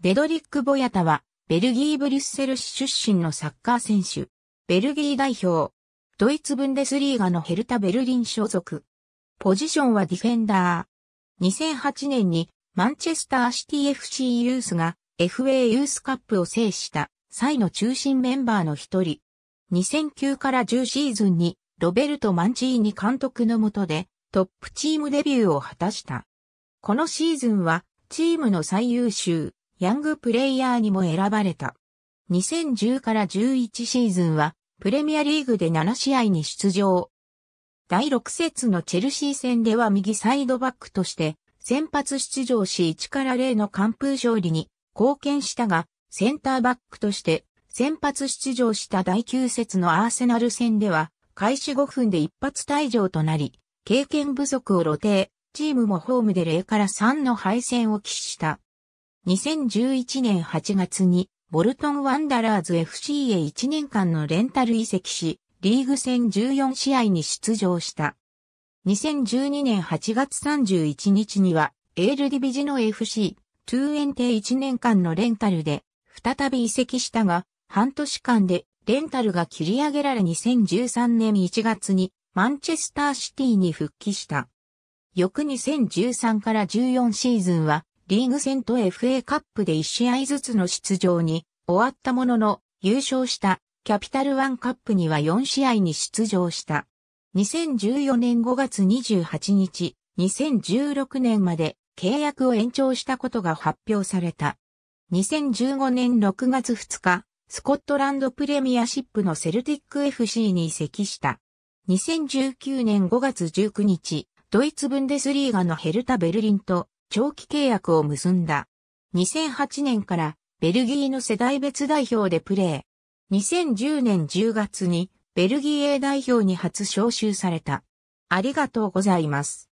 デドリック・ボヤタは、ベルギー・ブリュッセル市出身のサッカー選手。ベルギー代表。ドイツ・ブンデスリーガのヘルタ・ベルリン所属。ポジションはディフェンダー。2008年に、マンチェスター・シティ FC ユースが FA ユースカップを制した際の中心メンバーの一人。2009から10シーズンにロベルト・マンチーニ監督の下でトップチームデビューを果たした。このシーズンはチームの最優秀ヤングプレイヤーにも選ばれた。2010から11シーズンは、プレミアリーグで7試合に出場。第6節のチェルシー戦では右サイドバックとして、先発出場し1から0の完封勝利に貢献したが、センターバックとして先発出場した第9節のアーセナル戦では、開始5分で一発退場となり、経験不足を露呈、チームもホームで0から3の敗戦を喫した。2011年8月に、ボルトンワンダラーズ FC へ1年間のレンタル移籍し、リーグ戦14試合に出場した。2012年8月31日には、エールディビジの FC、トゥーエンテ1年間のレンタルで、再び移籍したが、半年間で、レンタルが切り上げられ2013年1月に、マンチェスターシティに復帰した。翌2013から14シーズンは、リーグ戦と FA カップで1試合ずつの出場に終わったものの優勝したキャピタルワンカップには4試合に出場した。2014年5月28日、2016年まで契約を延長したことが発表された。2015年6月2日、スコットランドプレミアシップのセルティック FC に移籍した。2019年5月19日、ドイツブンデスリーガのヘルタ・ベルリンと長期契約を結んだ。2008年からベルギーの世代別代表でプレー。2010年10月にベルギー A 代表に初招集された。ありがとうございます。